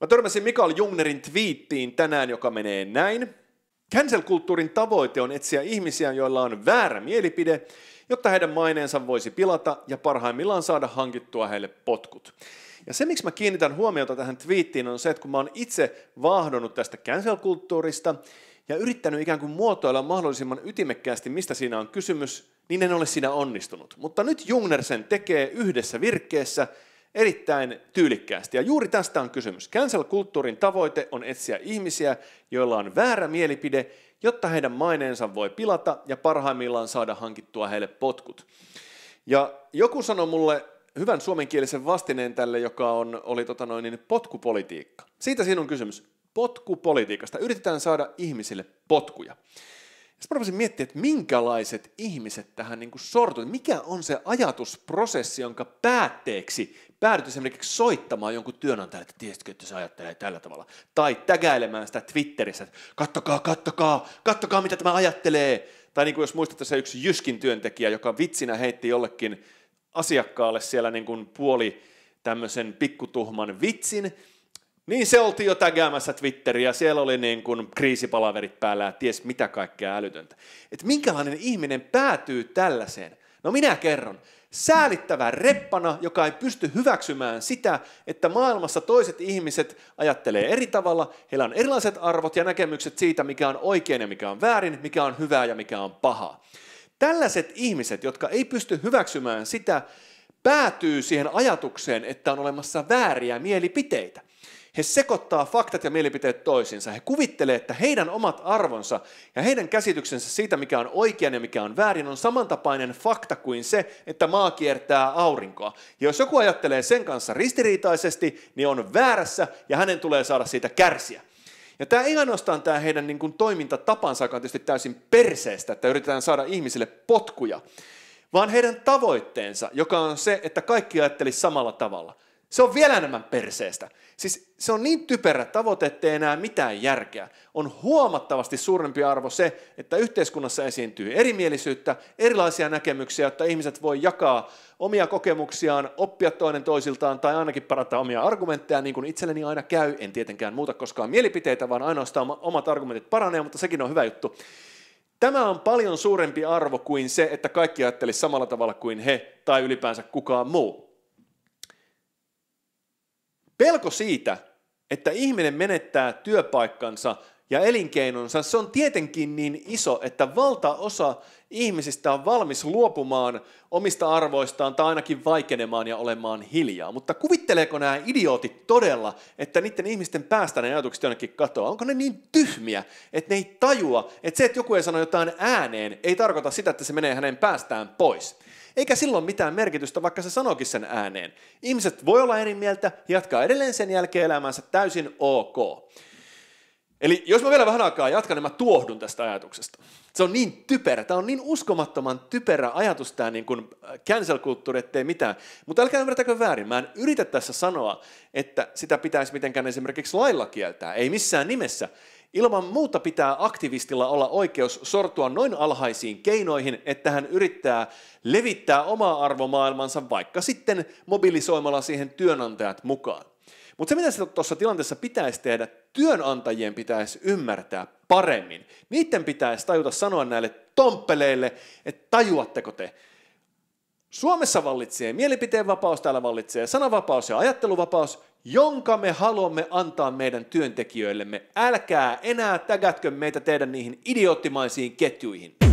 Mä törmäsin Mikael Jungnerin twiittiin tänään, joka menee näin. Cancel-kulttuurin tavoite on etsiä ihmisiä, joilla on väärä mielipide, jotta heidän maineensa voisi pilata ja parhaimmillaan saada hankittua heille potkut. Ja se, miksi mä kiinnitän huomiota tähän twiittiin, on se, että kun mä oon itse vaahdonut tästä cancel-kulttuurista ja yrittänyt ikään kuin muotoilla mahdollisimman ytimekkäästi, mistä siinä on kysymys, niin en ole siinä onnistunut. Mutta nyt Jungner sen tekee yhdessä virkkeessä – erittäin tyylikkäästi. Ja juuri tästä on kysymys. Cancel-kulttuurin tavoite on etsiä ihmisiä, joilla on väärä mielipide, jotta heidän maineensa voi pilata ja parhaimmillaan saada hankittua heille potkut. Ja joku sanoi mulle hyvän suomenkielisen vastineen tälle, joka on, oli tota noin, niin potkupolitiikka. Siitä siinä on kysymys. Potkupolitiikasta. Yritetään saada ihmisille potkuja. Sitten mä miettiä, että minkälaiset ihmiset tähän niin kuin sortuivat. Mikä on se ajatusprosessi, jonka päätteeksi päädytään esimerkiksi soittamaan jonkun työnantajalle, että tiesitkö, että se ajattelee tällä tavalla. Tai tägäilemään sitä Twitterissä, että kattokaa, kattokaa, kattokaa mitä tämä ajattelee. Tai niin kuin jos muistatte se yksi Jyskin työntekijä, joka vitsinä heitti jollekin asiakkaalle siellä niin kuin puoli tämmöisen pikkutuhman vitsin, niin se oltiin jo tägäämässä Twitteriä, siellä oli niin kuin kriisipalaverit päällä ja ties mitä kaikkea älytöntä. Et minkälainen ihminen päätyy tällaiseen? No minä kerron. Säälittävä reppana, joka ei pysty hyväksymään sitä, että maailmassa toiset ihmiset ajattelee eri tavalla, heillä on erilaiset arvot ja näkemykset siitä, mikä on oikein ja mikä on väärin, mikä on hyvää ja mikä on pahaa. Tällaiset ihmiset, jotka ei pysty hyväksymään sitä, päätyy siihen ajatukseen, että on olemassa vääriä mielipiteitä. He sekoittaa faktat ja mielipiteet toisiinsa. He kuvittelee, että heidän omat arvonsa ja heidän käsityksensä siitä, mikä on oikein ja mikä on väärin, on samantapainen fakta kuin se, että maa kiertää aurinkoa. Ja jos joku ajattelee sen kanssa ristiriitaisesti, niin on väärässä ja hänen tulee saada siitä kärsiä. Ja tämä ei ainoastaan tämä heidän niin kuin toimintatapansa, joka on tietysti täysin perseestä, että yritetään saada ihmisille potkuja, vaan heidän tavoitteensa, joka on se, että kaikki ajattelisi samalla tavalla – se on vielä enemmän perseestä. Siis se on niin typerä tavoite, ettei enää mitään järkeä. On huomattavasti suurempi arvo se, että yhteiskunnassa esiintyy erimielisyyttä, erilaisia näkemyksiä, että ihmiset voi jakaa omia kokemuksiaan, oppia toinen toisiltaan tai ainakin parantaa omia argumentteja, niin kuin itselleni aina käy. En tietenkään muuta koskaan mielipiteitä, vaan ainoastaan omat argumentit paranee, mutta sekin on hyvä juttu. Tämä on paljon suurempi arvo kuin se, että kaikki ajattelisi samalla tavalla kuin he tai ylipäänsä kukaan muu. Pelko siitä, että ihminen menettää työpaikkansa ja elinkeinonsa, se on tietenkin niin iso, että valtaosa ihmisistä on valmis luopumaan omista arvoistaan tai ainakin vaikenemaan ja olemaan hiljaa. Mutta kuvitteleeko nämä idiootit todella, että niiden ihmisten päästä ne ajatukset jonnekin katoaa? Onko ne niin tyhmiä, että ne ei tajua, että se, että joku ei sano jotain ääneen, ei tarkoita sitä, että se menee hänen päästään pois. Eikä silloin mitään merkitystä, vaikka se sanokin sen ääneen. Ihmiset voi olla eri mieltä jatkaa edelleen sen jälkeen elämänsä täysin ok. Eli jos mä vielä vähän aikaa jatkan, niin mä tuohdun tästä ajatuksesta. Se on niin typerä, tämä on niin uskomattoman typerä ajatus tämä niin kuin äh, cancel-kulttuuri, ettei mitään. Mutta älkää ymmärtäkö väärin, mä en yritä tässä sanoa, että sitä pitäisi mitenkään esimerkiksi lailla kieltää, ei missään nimessä. Ilman muuta pitää aktivistilla olla oikeus sortua noin alhaisiin keinoihin, että hän yrittää levittää omaa arvomaailmansa vaikka sitten mobilisoimalla siihen työnantajat mukaan. Mutta se, mitä tuossa tilanteessa pitäisi tehdä, työnantajien pitäisi ymmärtää paremmin. Niiden pitäisi tajuta sanoa näille tomppeleille, että tajuatteko te, Suomessa vallitsee mielipiteenvapaus, täällä vallitsee sananvapaus ja ajatteluvapaus jonka me haluamme antaa meidän työntekijöillemme. Älkää enää tägätkö meitä teidän niihin idioottimaisiin ketjuihin.